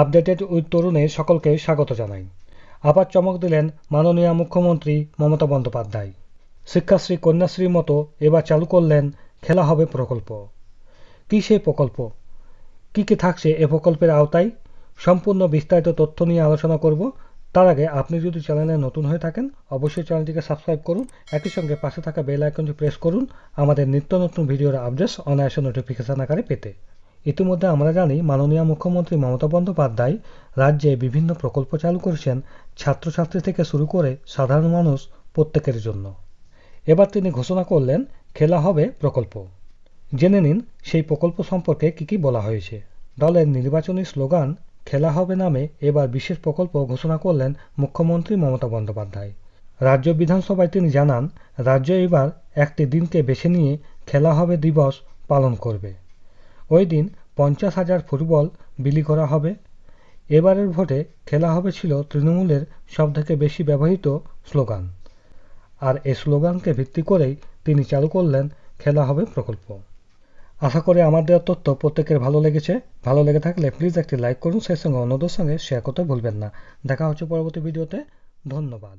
updated with তরুণে সকলকে স্বাগত জানাই আবার চমক দিলেন মাননীয় মুখ্যমন্ত্রী মমতা বন্দ্যোপাধ্যায় শিক্ষাশ্রী কন্যাশ্রীর মতো এবার চালু করলেন খেলা হবে প্রকল্প কী সেই প্রকল্প কী কী থাকছে এ প্রকল্পের আওতায় সম্পূর্ণ বিস্তারিত তথ্য নিয়ে আলোচনা করব তার আগে আপনি যদি চ্যানেলে নতুন হয়ে থাকেন অবশ্যই চ্যানেলটিকে সাবস্ক্রাইব করুন একই সঙ্গে পাশে থাকা বেল আইকনটি প্রেস করুন আমাদের নিত্য নতুন ভিডিওর আপডেটস অনায়াসে নোটিফিকেশান আকারে পেতে ইতিমধ্যে আমরা জানি মাননীয় মুখ্যমন্ত্রী মমতা বন্দ্যোপাধ্যায় রাজ্যে বিভিন্ন প্রকল্প চালু করেছেন ছাত্রছাত্রী থেকে শুরু করে সাধারণ মানুষ প্রত্যেকের জন্য এবার তিনি ঘোষণা করলেন খেলা হবে প্রকল্প জেনে নিন সেই প্রকল্প সম্পর্কে কি কি বলা হয়েছে দলের নির্বাচনী স্লোগান খেলা হবে নামে এবার বিশেষ প্রকল্প ঘোষণা করলেন মুখ্যমন্ত্রী মমতা বন্দ্যোপাধ্যায় রাজ্য বিধানসভায় তিনি জানান রাজ্য এবার একটি দিনকে বেছে নিয়ে খেলা হবে দিবস পালন করবে ওই দিন পঞ্চাশ হাজার ফুটবল বিলি করা হবে এবারের ভোটে খেলা হবে ছিল তৃণমূলের সবথেকে বেশি ব্যবহৃত স্লোগান আর এই স্লোগানকে ভিত্তি করেই তিনি চালু করলেন খেলা হবে প্রকল্প আশা করি আমার দেওয়া তথ্য প্রত্যেকের ভালো লেগেছে ভালো লেগে থাকলে প্লিজ একটি লাইক করুন সেই সঙ্গে অন্যদের সঙ্গে শেয়ার করতে ভুলবেন না দেখা হচ্ছে পরবর্তী ভিডিওতে ধন্যবাদ